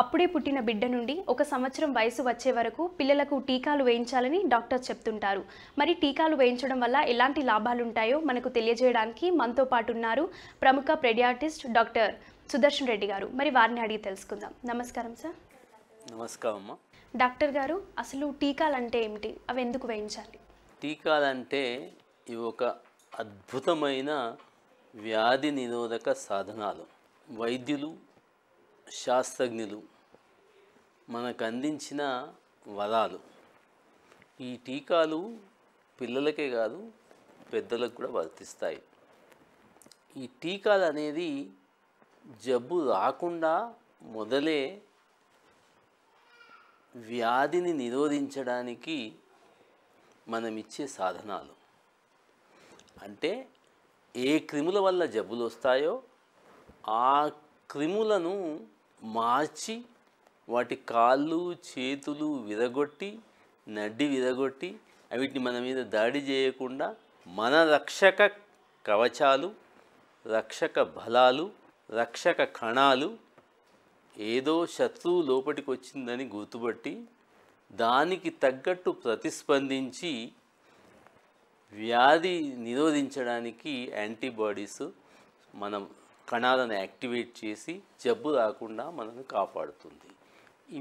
అప్పుడే పుట్టిన బిడ్డ నుండి ఒక సంవత్సరం వయసు వచ్చే వరకు పిల్లలకు టీకాలు వేయించాలని డాక్టర్ చెప్తుంటారు మరి టీకాలు వేయించడం వల్ల ఎలాంటి లాభాలుంటాయో మనకు తెలియజేయడానికి మనతో పాటు ఉన్నారు ప్రముఖ ప్రెడియాటిస్ట్ డాక్టర్ సుదర్శన్ రెడ్డి గారు మరి వారిని అడిగి తెలుసుకుందాం నమస్కారం సార్ నమస్కారం డాక్టర్ గారు అసలు టీకాలు అంటే ఏమిటి అవి ఎందుకు వేయించాలి టీకాలు అంటే ఇవి ఒక అద్భుతమైన వ్యాధి నిరోధక సాధనాలు వైద్యులు శాస్త్రజ్ఞులు మనకు అందించిన వరాలు ఈ టీకాలు పిల్లలకే కాదు పెద్దలకు కూడా వర్తిస్తాయి ఈ టీకాలు అనేది జబ్బు రాకుండా మొదలే వ్యాధిని నిరోధించడానికి మనం ఇచ్చే సాధనాలు అంటే ఏ క్రిముల వల్ల జబ్బులు వస్తాయో ఆ క్రిములను మార్చి వాటి కాళ్ళు చేతులు విరగొట్టి నడ్డి విరగొట్టి వీటిని మన మీద దాడి చేయకుండా మన రక్షక కవచాలు రక్షక బలాలు రక్షక కణాలు ఏదో శత్రువు లోపలికి వచ్చిందని గుర్తుపట్టి దానికి తగ్గట్టు ప్రతిస్పందించి వ్యాధి నిరోధించడానికి యాంటీబాడీస్ మనం కణాలను యాక్టివేట్ చేసి జబ్బు రాకుండా మనల్ని కాపాడుతుంది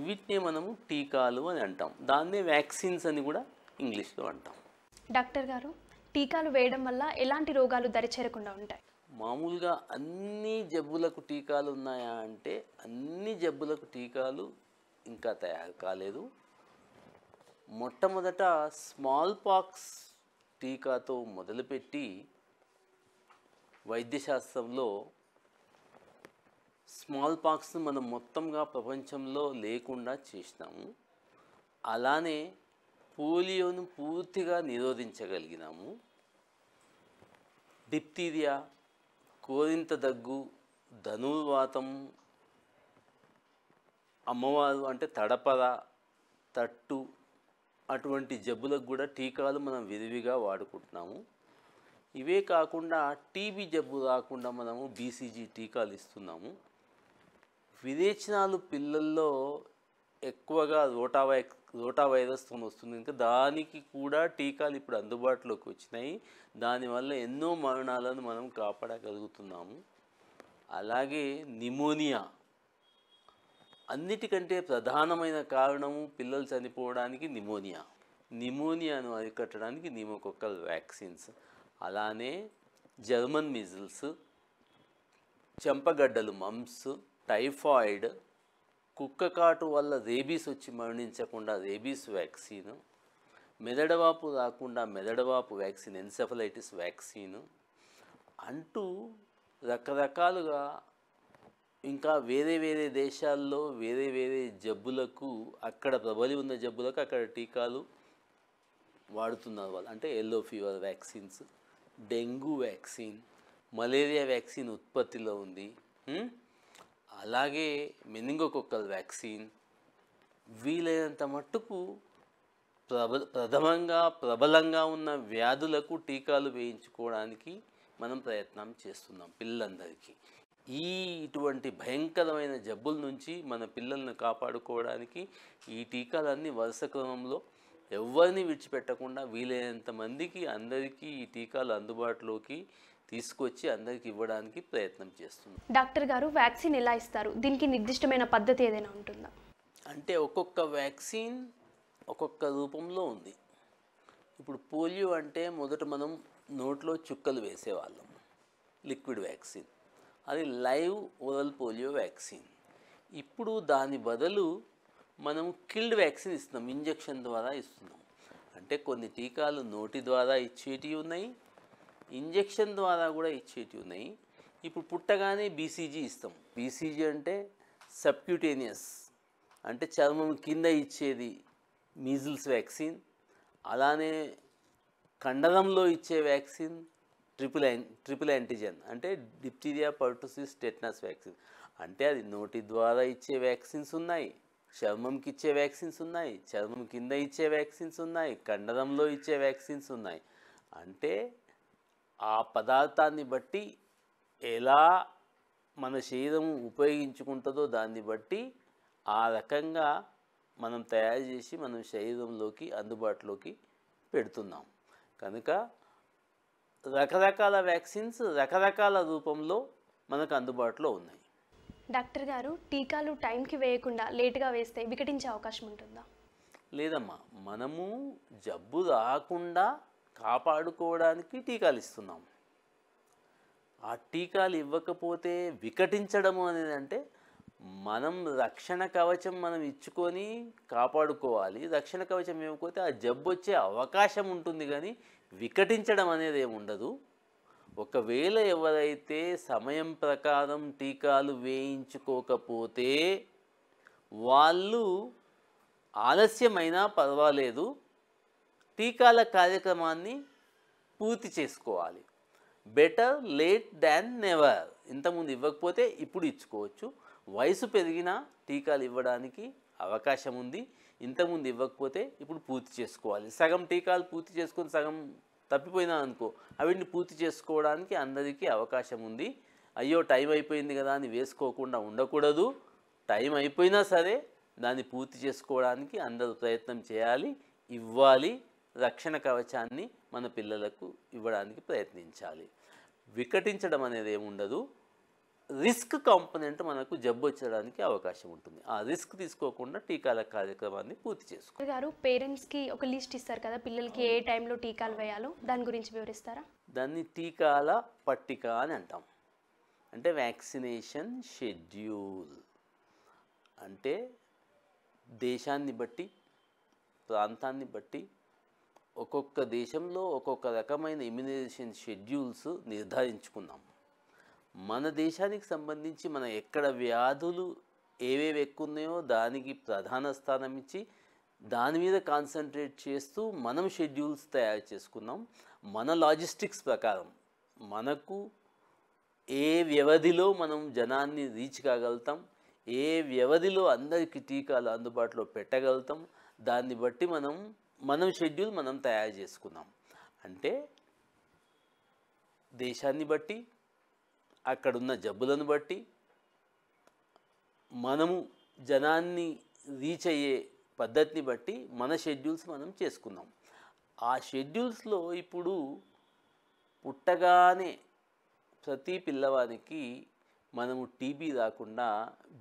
వీటినే మనము టీకాలు అని అంటాం దాన్నే వ్యాక్సిన్స్ అని కూడా ఇంగ్లీష్లో అంటాం డాక్టర్ గారు టీకాలు వేయడం వల్ల ఎలాంటి రోగాలు దరిచేరకుండా ఉంటాయి మామూలుగా అన్ని జబ్బులకు టీకాలు ఉన్నాయా అంటే అన్ని జబ్బులకు టీకాలు ఇంకా తయారు కాలేదు మొట్టమొదట స్మాల్ పాక్స్ టీకాతో మొదలుపెట్టి వైద్యశాస్త్రంలో స్మాల్ పాక్స్ మనం మొత్తంగా ప్రపంచంలో లేకుండా చేసినాము అలానే పోలియోను పూర్తిగా నిరోధించగలిగినాము డిప్తీరియా కోరింత దగ్గు ధనుర్వాతం అమ్మవారు అంటే తడపద తట్టు అటువంటి జబ్బులకు కూడా టీకాలు మనం విరివిగా వాడుకుంటున్నాము ఇవే కాకుండా టీబీ జబ్బు రాకుండా మనము బీసీజీ టీకాలు ఇస్తున్నాము విరేచనాలు పిల్లల్లో ఎక్కువగా రోటా వై రోటా వైరస్తో వస్తుంది ఇంకా దానికి కూడా టీకాలు ఇప్పుడు అందుబాటులోకి వచ్చినాయి దానివల్ల ఎన్నో మరణాలను మనం కాపాడగలుగుతున్నాము అలాగే నిమోనియా అన్నిటికంటే ప్రధానమైన కారణము పిల్లలు చనిపోవడానికి నిమోనియా నిమోనియాను అరికట్టడానికి నిమోకొక్కల్ వ్యాక్సిన్స్ అలానే జర్మన్ మిజిల్స్ చెంపగడ్డలు మమ్స్ టైఫాయిడ్ కుక్కకాటు వల్ల రేబీస్ వచ్చి మరణించకుండా రేబీస్ వ్యాక్సిన్ మెదడవాపు రాకుండా మెదడవాపు వ్యాక్సిన్ ఎన్సెఫలైటిస్ వ్యాక్సిన్ అంటూ రకరకాలుగా ఇంకా వేరే వేరే దేశాల్లో వేరే వేరే జబ్బులకు అక్కడ ప్రబలి ఉన్న జబ్బులకు అక్కడ టీకాలు వాడుతున్నారు వాళ్ళు అంటే yellow fever vaccines dengue vaccine malaria vaccine ఉత్పత్తిలో ఉంది అలాగే మెనింగోకొక్కల్ వ్యాక్సిన్ వీలైనంత మట్టుకు ప్రబ ప్రథమంగా ప్రబలంగా ఉన్న వ్యాధులకు టీకాలు వేయించుకోవడానికి మనం ప్రయత్నం చేస్తున్నాం పిల్లలందరికీ ఈ ఇటువంటి భయంకరమైన జబ్బుల నుంచి మన పిల్లలను కాపాడుకోవడానికి ఈ టీకాలన్నీ వరుస క్రమంలో ఎవరిని విడిచిపెట్టకుండా వీలైనంత మందికి అందరికీ ఈ టీకాలు అందుబాటులోకి తీసుకొచ్చి అందరికి ఇవ్వడానికి ప్రయత్నం చేస్తుంది డాక్టర్ గారు వ్యాక్సిన్ ఎలా ఇస్తారు దీనికి నిర్దిష్టమైన పద్ధతి ఏదైనా ఉంటుందా అంటే ఒక్కొక్క వ్యాక్సిన్ ఒక్కొక్క రూపంలో ఉంది ఇప్పుడు పోలియో అంటే మొదట మనం నోట్లో చుక్కలు వేసేవాళ్ళం లిక్విడ్ వ్యాక్సిన్ అది లైవ్ ఓరల్ పోలియో వ్యాక్సిన్ ఇప్పుడు దాని బదులు మనం కిల్డ్ వ్యాక్సిన్ ఇస్తున్నాం ఇంజెక్షన్ ద్వారా ఇస్తున్నాం అంటే కొన్ని టీకాలు నోటి ద్వారా ఇచ్చేటివి ఉన్నాయి ఇంజెక్షన్ ద్వారా కూడా ఇచ్చేటి ఉన్నాయి ఇప్పుడు పుట్టగానే బీసీజీ ఇస్తాం బీసీజీ అంటే సబ్క్యూటేనియస్ అంటే చర్మం కింద ఇచ్చేది మీజిల్స్ వ్యాక్సిన్ అలానే కండలంలో ఇచ్చే వ్యాక్సిన్ ట్రిపుల్ ట్రిపుల్ యాంటీజెన్ అంటే డిప్టీరియా పర్టోసిస్ టెట్నస్ వ్యాక్సిన్ అంటే అది నోటి ద్వారా ఇచ్చే వ్యాక్సిన్స్ ఉన్నాయి చర్మంకి ఇచ్చే వ్యాక్సిన్స్ ఉన్నాయి చర్మం కింద ఇచ్చే వ్యాక్సిన్స్ ఉన్నాయి కండలంలో ఇచ్చే వ్యాక్సిన్స్ ఉన్నాయి అంటే ఆ పదార్థాన్ని బట్టి ఎలా మన శరీరం ఉపయోగించుకుంటుందో దాన్ని బట్టి ఆ రకంగా మనం తయారు చేసి మనం శరీరంలోకి అందుబాటులోకి పెడుతున్నాం కనుక రకరకాల వ్యాక్సిన్స్ రకరకాల రూపంలో మనకు అందుబాటులో ఉన్నాయి డాక్టర్ గారు టీకాలు టైంకి వేయకుండా లేటుగా వేస్తే వికటించే అవకాశం ఉంటుందా లేదమ్మా మనము జబ్బు రాకుండా కాపాడుకోవడానికి టీకాలు ఇస్తున్నాం ఆ టీకాలు ఇవ్వకపోతే వికటించడము అనేది అంటే మనం రక్షణ కవచం మనం ఇచ్చుకొని కాపాడుకోవాలి రక్షణ కవచం ఇవ్వకపోతే ఆ జబ్బు వచ్చే అవకాశం ఉంటుంది కానీ వికటించడం అనేది ఏమి ఉండదు ఒకవేళ ఎవరైతే సమయం ప్రకారం టీకాలు వేయించుకోకపోతే వాళ్ళు ఆలస్యమైనా పర్వాలేదు టీకాల కార్యక్రమాన్ని పూర్తి చేసుకోవాలి బెటర్ లేట్ దాన్ నెవర్ ఇంతకుముందు ఇవ్వకపోతే ఇప్పుడు ఇచ్చుకోవచ్చు వయసు పెరిగినా టీకాలు ఇవ్వడానికి అవకాశం ఉంది ఇంతకుముందు ఇవ్వకపోతే ఇప్పుడు పూర్తి చేసుకోవాలి సగం టీకాలు పూర్తి చేసుకొని సగం తప్పిపోయినా అనుకో అవన్నీ పూర్తి చేసుకోవడానికి అందరికీ అవకాశం ఉంది అయ్యో టైం అయిపోయింది కదా అని వేసుకోకుండా ఉండకూడదు టైం అయిపోయినా సరే దాన్ని పూర్తి చేసుకోవడానికి అందరూ ప్రయత్నం చేయాలి ఇవ్వాలి రక్షణ కవచాన్ని మన పిల్లలకు ఇవ్వడానికి ప్రయత్నించాలి వికటించడం అనేది ఏముండదు రిస్క్ కాంపనెంట్ మనకు జబ్బు వచ్చడానికి అవకాశం ఉంటుంది ఆ రిస్క్ తీసుకోకుండా టీకాల కార్యక్రమాన్ని పూర్తి చేసుకో గారు పేరెంట్స్కి ఒక లిస్ట్ ఇస్తారు కదా పిల్లలకి ఏ టైంలో టీకాలు వేయాలో దాని గురించి వివరిస్తారా దాన్ని టీకాల పట్టిక అని అంటాం అంటే వ్యాక్సినేషన్ షెడ్యూల్ అంటే దేశాన్ని బట్టి ప్రాంతాన్ని బట్టి ఒక్కొక్క దేశంలో ఒక్కొక్క రకమైన ఇమ్యునైజేషన్ షెడ్యూల్స్ నిర్ధారించుకున్నాం మన దేశానికి సంబంధించి మన ఎక్కడ వ్యాధులు ఏవేవి ఎక్కువ ఉన్నాయో దానికి ప్రధాన స్థానం ఇచ్చి దాని మీద కాన్సన్ట్రేట్ చేస్తూ మనం షెడ్యూల్స్ తయారు చేసుకున్నాం మన లాజిస్టిక్స్ ప్రకారం మనకు ఏ వ్యవధిలో మనం జనాన్ని రీచ్ కాగలుగుతాం ఏ వ్యవధిలో అందరికీ టీకాలు అందుబాటులో పెట్టగలుగుతాం దాన్ని బట్టి మనం మనం షెడ్యూల్ మనం తయారు చేసుకున్నాం అంటే దేశాన్ని బట్టి అక్కడున్న జబ్బులను బట్టి మనము జనాన్ని రీచ్ అయ్యే పద్ధతిని బట్టి మన షెడ్యూల్స్ మనం చేసుకున్నాం ఆ షెడ్యూల్స్లో ఇప్పుడు పుట్టగానే ప్రతి పిల్లవానికి మనము టీబీ రాకుండా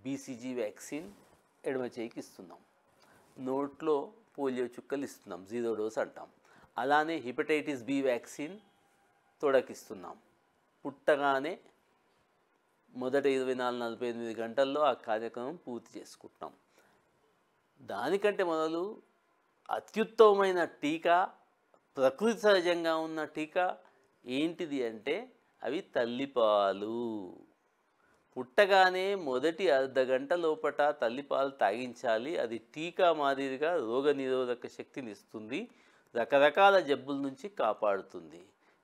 బీసీజీ వ్యాక్సిన్ ఎడమ చేయికి ఇస్తున్నాం నోట్లో పోలియో చుక్కలు ఇస్తున్నాం జీరో డోస్ అంటాం అలానే హిపటైటిస్ బి వ్యాక్సిన్ తొడకిస్తున్నాం పుట్టగానే మొదట ఇరవై నాలుగు నలభై ఎనిమిది గంటల్లో ఆ కార్యక్రమం పూర్తి చేసుకుంటున్నాం దానికంటే మొదలు అత్యుత్తమమైన టీకా ప్రకృతి సహజంగా ఉన్న టీకా ఏంటిది అంటే అవి తల్లిపాలు పుట్టగానే మొదటి అర్ధ గంట లోపట తల్లిపాలు తాగించాలి అది టీకా మాదిరిగా రోగనిరోధక శక్తిని ఇస్తుంది రకరకాల జబ్బుల నుంచి కాపాడుతుంది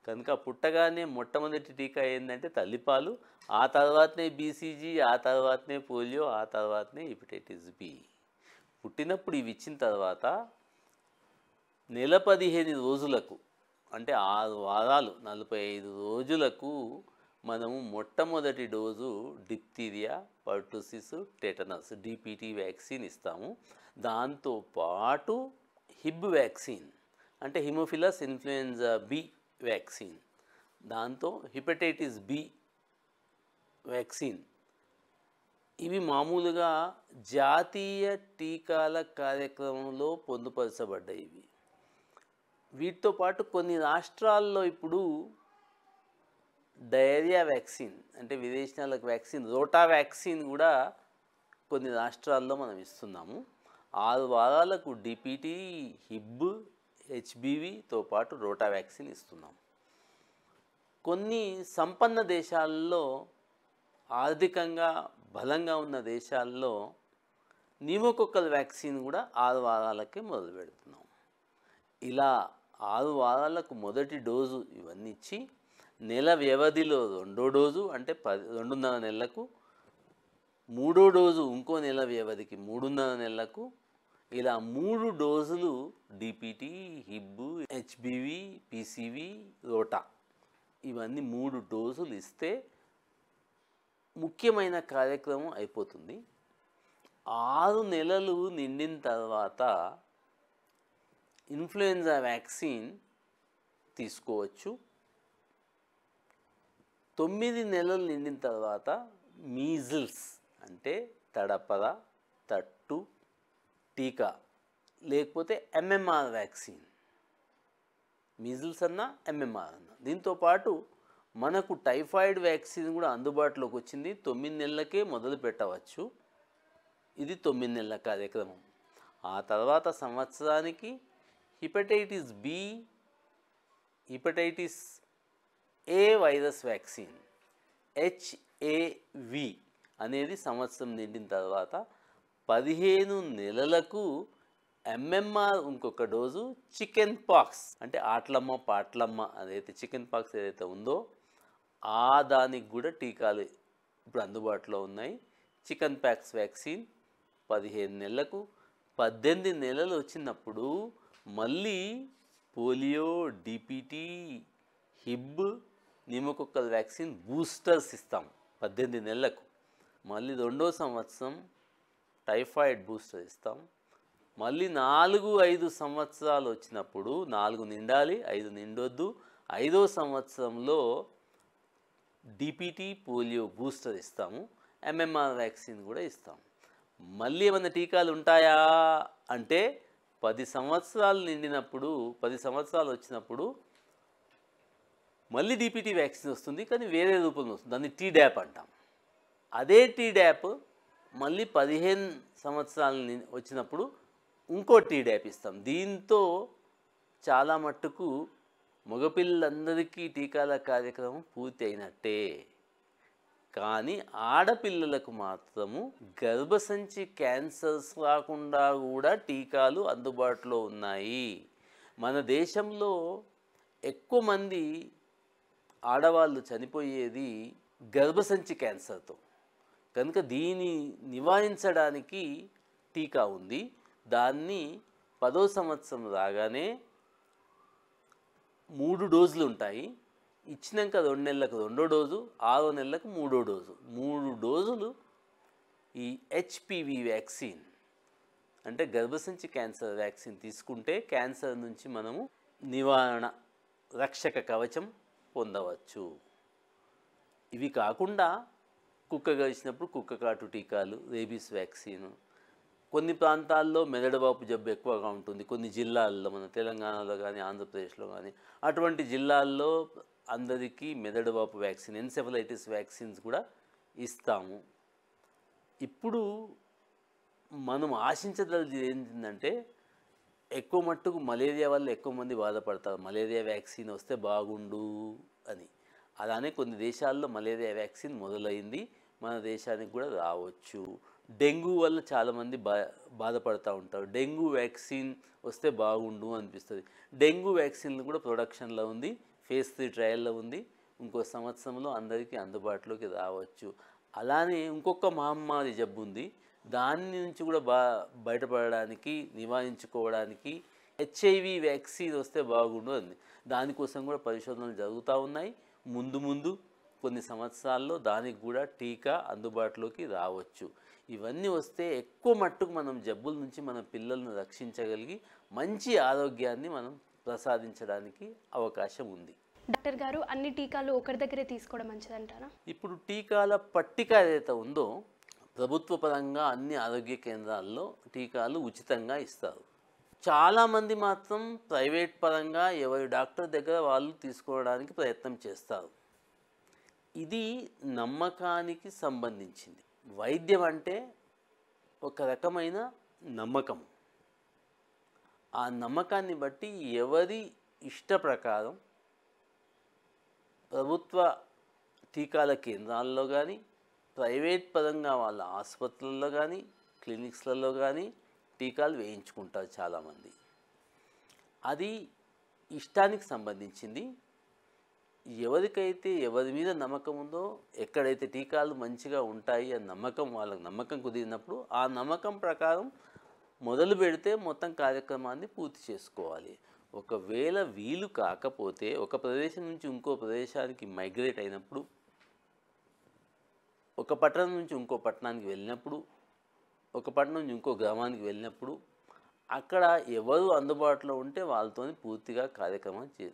కనుక పుట్టగానే మొట్టమొదటి టీకా ఏంటంటే తల్లిపాలు ఆ తర్వాతనే బీసీజీ ఆ తర్వాతనే పోలియో ఆ తర్వాతనే హెపటైటిస్ బి పుట్టినప్పుడు ఇవి ఇచ్చిన తర్వాత నెల పదిహేను రోజులకు అంటే ఆరు వారాలు నలభై ఐదు రోజులకు మనము మొట్టమొదటి dose diphtheria pertussis tetanus DPT vaccine ఇస్తాము దాంతో పాటు హిబ్ వ్యాక్సిన్ అంటే హిమోఫిలస్ ఇన్ఫ్లుయెన్జా బి వ్యాక్సిన్ దాంతో హిపటైటిస్ బి వ్యాక్సిన్ ఇవి మామూలుగా జాతీయ టీకాల కార్యక్రమంలో పొందుపరచబడ్డాయి ఇవి వీటితో పాటు కొన్ని రాష్ట్రాల్లో ఇప్పుడు డయేరియా వ్యాక్సిన్ అంటే విదేశాలకు వ్యాక్సిన్ రోటా వ్యాక్సిన్ కూడా కొన్ని రాష్ట్రాల్లో మనం ఇస్తున్నాము ఆరు వారాలకు డిపిటీ హిబ్ హెచ్బీవితో పాటు రోటా వ్యాక్సిన్ ఇస్తున్నాం కొన్ని సంపన్న దేశాల్లో ఆర్థికంగా బలంగా ఉన్న దేశాల్లో నిమోకొక్కల వ్యాక్సిన్ కూడా ఆరు వారాలకే మొదలు పెడుతున్నాం ఇలా ఆరు వారాలకు మొదటి డోజు ఇవన్నీ ఇచ్చి నెల వ్యవధిలో రెండో డోజు అంటే పది రెండున్నర నెలలకు మూడో డోజు ఇంకో నెల వ్యవధికి మూడున్నర నెలలకు ఇలా మూడు డోసులు డిపిటీ హిబ్బు హెచ్బివి పిసివి రోటా ఇవన్నీ మూడు డోసులు ఇస్తే ముఖ్యమైన కార్యక్రమం అయిపోతుంది ఆరు నెలలు నిండిన తర్వాత ఇన్ఫ్లుయెంజా వ్యాక్సిన్ తీసుకోవచ్చు తొమ్మిది నెలలు నిండిన తర్వాత మీజిల్స్ అంటే తడపద తట్టు టీకా లేకపోతే ఎంఎంఆర్ వ్యాక్సిన్ మీజిల్స్ అన్న ఎంఎంఆర్ అన్న దీంతోపాటు మనకు టైఫాయిడ్ వ్యాక్సిన్ కూడా అందుబాటులోకి వచ్చింది తొమ్మిది నెలలకే మొదలు పెట్టవచ్చు ఇది తొమ్మిది నెలల కార్యక్రమం ఆ తర్వాత సంవత్సరానికి hepatitis B hepatitis A virus vaccine HAV అనేది సంవత్సరం నిండిన తర్వాత పదిహేను నెలలకు ఎంఎంఆర్ ఇంకొక డోజు చికెన్ పాక్స్ అంటే ఆట్లమ్మ పాట్లమ్మ అదైతే చికెన్ పాక్స్ ఏదైతే ఉందో ఆ దానికి కూడా టీకాలు ఇప్పుడు అందుబాటులో ఉన్నాయి చికెన్ ప్యాక్స్ వ్యాక్సిన్ పదిహేను నెలలకు పద్దెనిమిది నెలలు వచ్చినప్పుడు మళ్ళీ polio DPT Hib pneumococcal vaccine boosters ఇస్తాం పద్దెనిమిది నెలలకు మళ్ళీ రెండో సంవత్సరం టైఫాయిడ్ బూస్టర్ ఇస్తాం మళ్ళీ నాలుగు ఐదు సంవత్సరాలు వచ్చినప్పుడు నాలుగు నిండాలి ఐదు నిండొద్దు ఐదో సంవత్సరంలో డిపిటీ పోలియో బూస్టర్ ఇస్తాము ఎంఎంఆర్ వ్యాక్సిన్ కూడా ఇస్తాం మళ్ళీ ఏమైనా టీకాలు ఉంటాయా అంటే పది సంవత్సరాలు నిండినప్పుడు పది సంవత్సరాలు వచ్చినప్పుడు మళ్ళీ డీపీటీ వ్యాక్సిన్ వస్తుంది కానీ వేరే రూపంలో వస్తుంది దాన్ని టీ డ్యాప్ అంటాం అదే టీ డ్యాప్ మళ్ళీ పదిహేను సంవత్సరాల వచ్చినప్పుడు ఇంకో టీ డ్యాప్ ఇస్తాం దీంతో చాలా మట్టుకు మగపిల్లలందరికీ టీకాల కార్యక్రమం పూర్తి అయినట్టే కానీ ఆడపిల్లలకు మాత్రము గర్భసంచి క్యాన్సర్స్ రాకుండా కూడా టీకాలు అందుబాటులో ఉన్నాయి మన దేశంలో ఎక్కువ మంది ఆడవాళ్ళు చనిపోయేది గర్భసంచి క్యాన్సర్తో కనుక దీన్ని నివారించడానికి టీకా ఉంది దాన్ని పదో సంవత్సరం రాగానే మూడు డోజులు ఉంటాయి ఇచ్చినాక రెండు నెలలకు రెండో డోజు ఆరో నెలలకు మూడో డోజు మూడు డోజులు ఈ హెచ్పివి వ్యాక్సిన్ అంటే గర్భసంచి క్యాన్సర్ వ్యాక్సిన్ తీసుకుంటే క్యాన్సర్ నుంచి మనము నివారణ రక్షక కవచం పొందవచ్చు ఇవి కాకుండా కుక్క కలిసినప్పుడు కుక్క కాటు టీకాలు రేబీస్ వ్యాక్సిన్ కొన్ని ప్రాంతాల్లో మెదడుబాపు జబ్బు ఎక్కువగా ఉంటుంది కొన్ని జిల్లాల్లో మన తెలంగాణలో కానీ ఆంధ్రప్రదేశ్లో కానీ అటువంటి జిల్లాల్లో అందరికీ మెదడుబాపు వ్యాక్సిన్ ఎన్సెఫలైటిస్ వ్యాక్సిన్స్ కూడా ఇస్తాము ఇప్పుడు మనం ఆశించదలది ఏంటంటే ఎక్కువ మట్టుకు మలేరియా వల్ల ఎక్కువ మంది బాధపడతారు మలేరియా వ్యాక్సిన్ వస్తే బాగుండు అని అలానే కొన్ని దేశాల్లో మలేరియా వ్యాక్సిన్ మొదలైంది మన దేశానికి కూడా రావచ్చు డెంగ్యూ వల్ల చాలామంది బా బాధపడుతూ ఉంటారు డెంగ్యూ వ్యాక్సిన్ వస్తే బాగుండు అనిపిస్తుంది డెంగ్యూ వ్యాక్సిన్లు కూడా ప్రొడక్షన్లో ఉంది ఫేజ్ త్రీ ట్రయల్లో ఉంది ఇంకో సంవత్సరంలో అందరికీ అందుబాటులోకి రావచ్చు అలానే ఇంకొక మహమ్మారి జబ్బు ఉంది దాని నుంచి కూడా బా బయటపడడానికి నివారించుకోవడానికి హెచ్ఐవి వ్యాక్సిన్ వస్తే బాగుండు అంది దానికోసం కూడా పరిశోధనలు జరుగుతూ ఉన్నాయి ముందు ముందు కొన్ని సంవత్సరాల్లో దానికి కూడా టీకా అందుబాటులోకి రావచ్చు ఇవన్నీ వస్తే ఎక్కువ మట్టుకు మనం జబ్బుల నుంచి మన పిల్లలను రక్షించగలిగి మంచి ఆరోగ్యాన్ని మనం ప్రసాదించడానికి అవకాశం ఉంది డాక్టర్ గారు అన్ని టీకాలు ఒకరి దగ్గరే తీసుకోవడం మంచిదంటారా ఇప్పుడు టీకాల పట్టిక ఏదైతే ఉందో ప్రభుత్వ పరంగా అన్ని ఆరోగ్య కేంద్రాల్లో టీకాలు ఉచితంగా ఇస్తారు చాలామంది మాత్రం ప్రైవేట్ పరంగా ఎవరి డాక్టర్ దగ్గర వాళ్ళు తీసుకోవడానికి ప్రయత్నం చేస్తారు ఇది నమ్మకానికి సంబంధించింది వైద్యం అంటే ఒక రకమైన నమ్మకం ఆ నమ్మకాన్ని బట్టి ఎవరి ఇష్ట ప్రకారం ప్రభుత్వ టీకాల కేంద్రాల్లో కానీ ప్రైవేట్ పరంగా వాళ్ళ ఆసుపత్రులలో కానీ క్లినిక్స్లలో కానీ టీకాలు వేయించుకుంటారు చాలామంది అది ఇష్టానికి సంబంధించింది ఎవరికైతే ఎవరి మీద నమ్మకం ఉందో ఎక్కడైతే టీకాలు మంచిగా ఉంటాయి అని నమ్మకం వాళ్ళకి నమ్మకం కుదిరినప్పుడు ఆ నమ్మకం ప్రకారం మొదలు పెడితే మొత్తం కార్యక్రమాన్ని పూర్తి చేసుకోవాలి ఒకవేళ వీలు కాకపోతే ఒక ప్రదేశం నుంచి ఇంకో ప్రదేశానికి మైగ్రేట్ అయినప్పుడు ఒక పట్టణం నుంచి ఇంకో పట్టణానికి వెళ్ళినప్పుడు ఒక పట్టణం నుంచి ఇంకో గ్రామానికి వెళ్ళినప్పుడు అక్కడ ఎవరు అందుబాటులో ఉంటే వాళ్ళతో పూర్తిగా కార్యక్రమం చే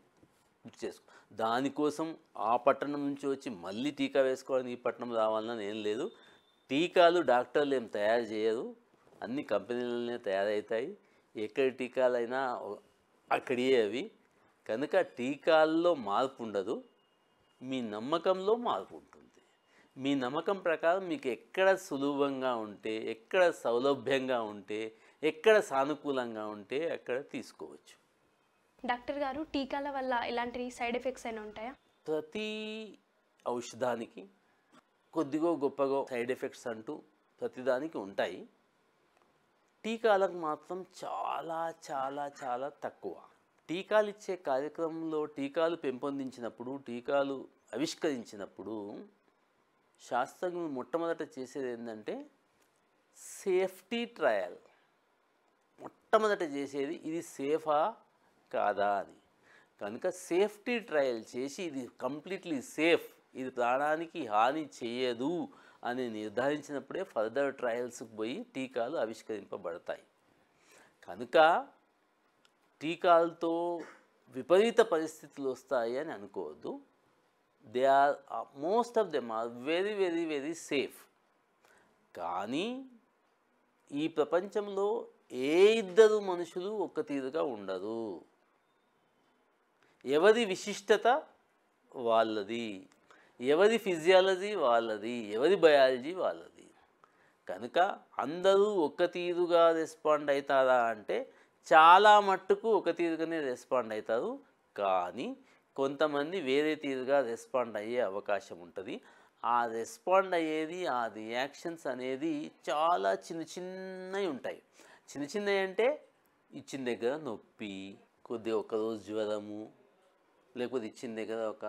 చేసుకో దానికోసం ఆ పట్టణం నుంచి వచ్చి మళ్ళీ టీకా వేసుకోవడానికి ఈ పట్టణం రావాలని ఏం లేదు టీకాలు డాక్టర్లు ఏం తయారు చేయరు అన్ని కంపెనీలనే తయారవుతాయి ఎక్కడి టీకాలైనా అక్కడియే అవి కనుక టీకాల్లో మార్పు ఉండదు మీ నమ్మకంలో మార్పు ఉంటుంది మీ నమ్మకం ప్రకారం మీకు ఎక్కడ సులభంగా ఉంటే ఎక్కడ సౌలభ్యంగా ఉంటే ఎక్కడ సానుకూలంగా ఉంటే అక్కడ తీసుకోవచ్చు డాక్టర్ గారు టీకాల వల్ల ఇలాంటి సైడ్ ఎఫెక్ట్స్ అయినా ఉంటాయా ప్రతి ఔషధానికి కొద్దిగో గొప్పగా సైడ్ ఎఫెక్ట్స్ అంటూ ప్రతిదానికి ఉంటాయి టీకాలకు మాత్రం చాలా చాలా చాలా తక్కువ టీకాలు ఇచ్చే కార్యక్రమంలో టీకాలు పెంపొందించినప్పుడు టీకాలు ఆవిష్కరించినప్పుడు శాస్త్రజ్ఞులు మొట్టమొదట చేసేది ఏంటంటే సేఫ్టీ ట్రయల్ మొట్టమొదట చేసేది ఇది సేఫా కాదా అని కనుక సేఫ్టీ ట్రయల్ చేసి ఇది కంప్లీట్లీ సేఫ్ ఇది ప్రాణానికి హాని చేయదు అని నిర్ధారించినప్పుడే ఫర్దర్ ట్రయల్స్కి పోయి టీకాలు ఆవిష్కరింపబడతాయి కనుక టీకాలతో విపరీత పరిస్థితులు వస్తాయి అని అనుకోవద్దు they are most of them are very very very safe కానీ ఈ ప్రపంచంలో ఏ ఇద్దరు మనుషులు ఒక్క తీరుగా ఉండరు ఎవరి విశిష్టత వాళ్ళది ఎవరి ఫిజియాలజీ వాళ్ళది ఎవరి బయాలజీ వాళ్ళది కనుక అందరూ ఒక తీరుగా రెస్పాండ్ అవుతారా అంటే చాలా మట్టుకు ఒక తీరుగానే రెస్పాండ్ అవుతారు కానీ కొంతమంది వేరే తీరుగా రెస్పాండ్ అయ్యే అవకాశం ఉంటుంది ఆ రెస్పాండ్ అయ్యేది ఆ రియాక్షన్స్ అనేది చాలా చిన్న చిన్నవి ఉంటాయి చిన్న చిన్నవి అంటే ఇచ్చిన దగ్గర నొప్పి కొద్దిగా ఒకరోజు జ్వరము లేకపోతే ఇచ్చిన దగ్గర ఒక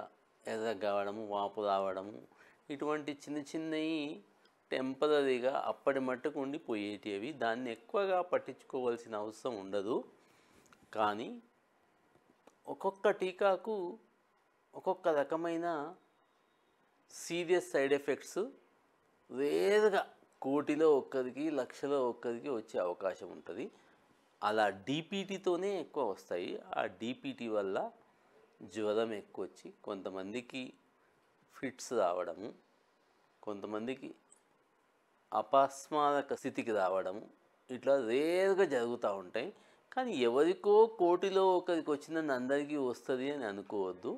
ఎర్ర కావడము వాపు రావడము ఇటువంటి చిన్న చిన్నవి టెంపరీగా అప్పటి మట్టుకు ఉండిపోయేటివి దాన్ని ఎక్కువగా పట్టించుకోవాల్సిన అవసరం ఉండదు కానీ ఒక్కొక్క టీకాకు ఒక్కొక్క రకమైన సీరియస్ సైడ్ ఎఫెక్ట్స్ వేరుగా కోటిలో ఒక్కరికి లక్షలో ఒక్కరికి వచ్చే అవకాశం ఉంటుంది అలా డీపీటీతోనే ఎక్కువ వస్తాయి ఆ డీపీటీ వల్ల జ్వరం ఎక్కువ వచ్చి కొంతమందికి ఫిట్స్ రావడము కొంతమందికి అపస్మారక స్థితికి రావడము ఇట్లా రేరుగా జరుగుతూ ఉంటాయి కానీ ఎవరికో కోటిలో ఒకరికి వచ్చిందని అందరికీ వస్తుంది అని అనుకోవద్దు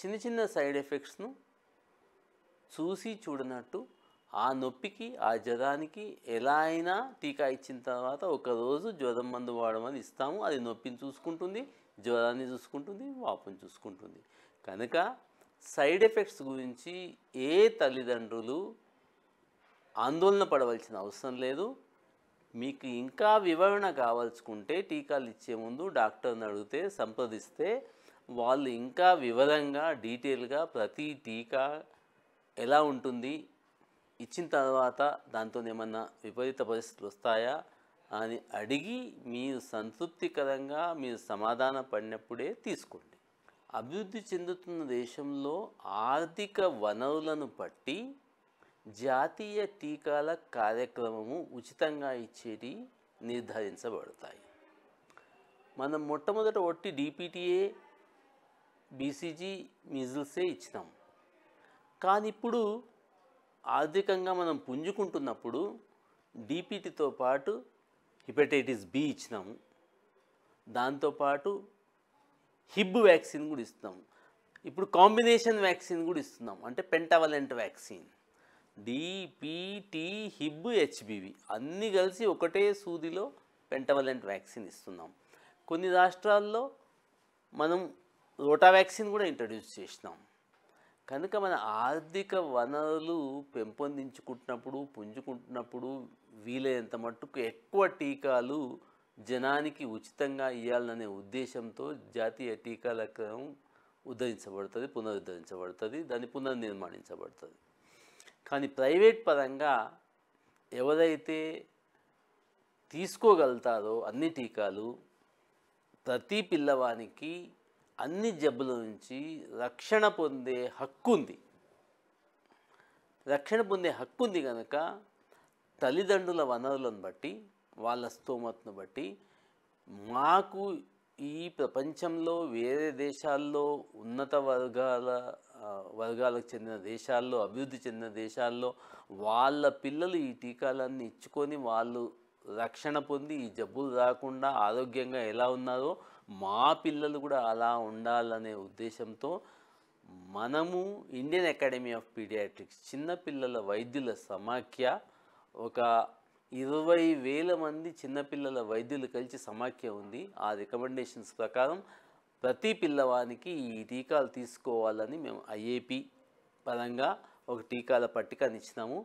చిన్న చిన్న సైడ్ ఎఫెక్ట్స్ను చూసి చూడనట్టు ఆ నొప్పికి ఆ జ్వరానికి ఎలా అయినా టీకా ఇచ్చిన తర్వాత ఒకరోజు జ్వరం మందు వాడమని ఇస్తాము అది నొప్పిని చూసుకుంటుంది జ్వరాన్ని చూసుకుంటుంది వాపుని చూసుకుంటుంది కనుక సైడ్ ఎఫెక్ట్స్ గురించి ఏ తల్లిదండ్రులు ఆందోళన పడవలసిన అవసరం లేదు మీకు ఇంకా వివరణ కావాల్చుకుంటే టీకాలు ఇచ్చే ముందు డాక్టర్ని అడిగితే సంప్రదిస్తే వాళ్ళు ఇంకా వివరంగా డీటెయిల్గా ప్రతి టీకా ఎలా ఉంటుంది ఇచ్చిన తర్వాత దాంతో ఏమన్నా విపరీత పరిస్థితులు వస్తాయా అని అడిగి మీరు సంతృప్తికరంగా మీరు సమాధాన పడినప్పుడే తీసుకోండి అభివృద్ధి చెందుతున్న దేశంలో ఆర్థిక వనరులను బట్టి జాతీయ టీకాల కార్యక్రమము ఉచితంగా ఇచ్చేటి నిర్ధారించబడతాయి మనం మొట్టమొదట ఒట్టి డిపిటిఏ బీసీజీ మిజిల్సే ఇచ్చినాం కానీ ఇప్పుడు ఆర్థికంగా మనం పుంజుకుంటున్నప్పుడు డిపిటితో పాటు హిపటైటిస్ బి ఇచ్చినాము దాంతోపాటు హిబ్ వ్యాక్సిన్ కూడా ఇస్తున్నాము ఇప్పుడు కాంబినేషన్ వ్యాక్సిన్ కూడా ఇస్తున్నాం అంటే pentavalent vaccine DPT Hib HBV అన్నీ కలిసి ఒకటే సూదిలో పెంటవలెంట్ వ్యాక్సిన్ ఇస్తున్నాం కొన్ని రాష్ట్రాల్లో మనం రోటా వ్యాక్సిన్ కూడా ఇంట్రడ్యూస్ చేసినాం కనుక మన ఆర్థిక వనరులు పెంపొందించుకుంటున్నప్పుడు పుంజుకుంటున్నప్పుడు వీలైనంత మట్టుకు ఎక్కువ టీకాలు జనానికి ఉచితంగా ఇవ్వాలనే ఉద్దేశంతో జాతీయ టీకాల క్రమం ఉద్ధరించబడుతుంది పునరుద్ధరించబడుతుంది దాన్ని పునర్నిర్మాణించబడుతుంది కానీ ప్రైవేట్ పరంగా ఎవరైతే తీసుకోగలుగుతారో అన్ని టీకాలు ప్రతి పిల్లవానికి అన్ని జబ్బుల నుంచి రక్షణ పొందే హక్కు ఉంది రక్షణ పొందే హక్కు ఉంది కనుక తల్లిదండ్రుల వనరులను బట్టి వాళ్ళ స్తోమతను బట్టి మాకు ఈ ప్రపంచంలో వేరే దేశాల్లో ఉన్నత వర్గాల వర్గాలకు చెందిన దేశాల్లో అభివృద్ధి చెందిన దేశాల్లో వాళ్ళ పిల్లలు ఈ టీకాలన్నీ ఇచ్చుకొని వాళ్ళు రక్షణ పొంది ఈ జబ్బులు రాకుండా ఆరోగ్యంగా ఎలా ఉన్నారో మా పిల్లలు కూడా అలా ఉండాలనే ఉద్దేశంతో మనము ఇండియన్ అకాడమీ ఆఫ్ పీడియాట్రిక్స్ చిన్నపిల్లల వైద్యుల సమాఖ్య ఒక ఇరవై వేల మంది చిన్నపిల్లల వైద్యులు కలిసి సమాఖ్య ఉంది ఆ రికమెండేషన్స్ ప్రకారం ప్రతి పిల్లవానికి ఈ టీకాలు తీసుకోవాలని మేము ఐఏపి పరంగా ఒక టీకాల పట్టికని ఇచ్చినాము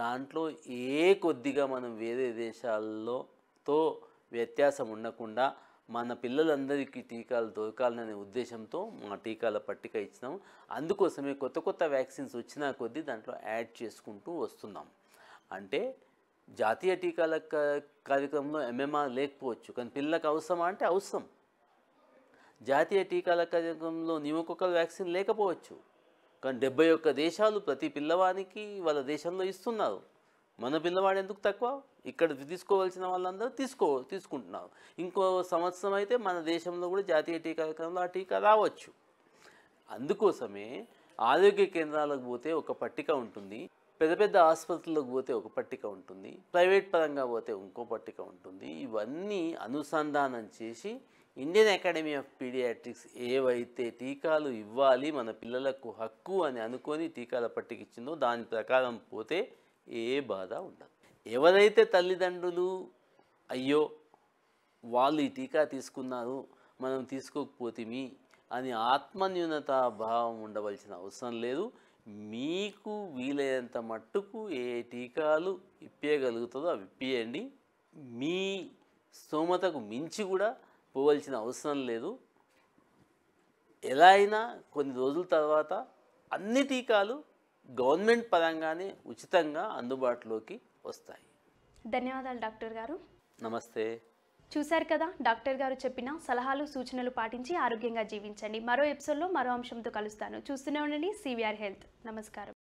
దాంట్లో ఏ కొద్దిగా మనం వేరే దేశాల్లోతో వ్యత్యాసం ఉండకుండా మన పిల్లలందరికీ టీకాలు దొరకాలనే ఉద్దేశంతో మా టీకాల పట్టిక ఇచ్చినాము అందుకోసమే కొత్త కొత్త వ్యాక్సిన్స్ వచ్చినా కొద్దీ దాంట్లో యాడ్ చేసుకుంటూ వస్తున్నాం అంటే జాతీయ టీకాల కార్యక్రమంలో ఎంఎంఆర్ లేకపోవచ్చు కానీ పిల్లలకు అవసరమా అంటే అవసరం జాతీయ టీకాల కార్యక్రమంలో నిమోకొకల్ వ్యాక్సిన్ లేకపోవచ్చు కానీ డెబ్బై ఒక్క దేశాలు ప్రతి పిల్లవానికి వాళ్ళ దేశంలో ఇస్తున్నారు మన పిల్లవాడు ఎందుకు తక్కువ ఇక్కడ తీసుకోవాల్సిన వాళ్ళందరూ తీసుకో తీసుకుంటున్నారు ఇంకో సంవత్సరం అయితే మన దేశంలో కూడా జాతీయ టీకా కార్యక్రమంలో ఆ టీకా రావచ్చు అందుకోసమే ఆరోగ్య కేంద్రాలకు పోతే ఒక పట్టిక ఉంటుంది పెద్ద పెద్ద ఆసుపత్రులకు పోతే ఒక పట్టిక ఉంటుంది ప్రైవేట్ పరంగా పోతే ఇంకో పట్టిక ఉంటుంది ఇవన్నీ అనుసంధానం చేసి ఇండియన్ అకాడమీ ఆఫ్ పీడియాట్రిక్స్ ఏవైతే టీకాలు ఇవ్వాలి మన పిల్లలకు హక్కు అని అనుకొని టీకాల పట్టిక దాని ప్రకారం పోతే ఏ బాధ ఉండదు ఎవరైతే తల్లిదండ్రులు అయ్యో వాళ్ళు ఈ టీకా తీసుకున్నారు మనం తీసుకోకపోతేమి అని ఆత్మన్యూనత భావం ఉండవలసిన అవసరం లేదు మీకు వీలైనంత మట్టుకు ఏ టీకాలు ఇప్పేయగలుగుతుందో అవి ఇప్పియండి మీ స్తోమతకు మించి కూడా పోవలసిన అవసరం లేదు ఎలా అయినా కొన్ని రోజుల తర్వాత అన్ని టీకాలు గవర్నమెంట్ పరంగానే ఉచితంగా అందుబాటులోకి వస్తాయి ధన్యవాదాలు డాక్టర్ గారు నమస్తే చూశారు కదా డాక్టర్ గారు చెప్పిన సలహాలు సూచనలు పాటించి ఆరోగ్యంగా జీవించండి మరో ఎపిసోడ్లో మరో అంశంతో కలుస్తాను చూస్తూనే ఉండండి సివిఆర్ హెల్త్ నమస్కారం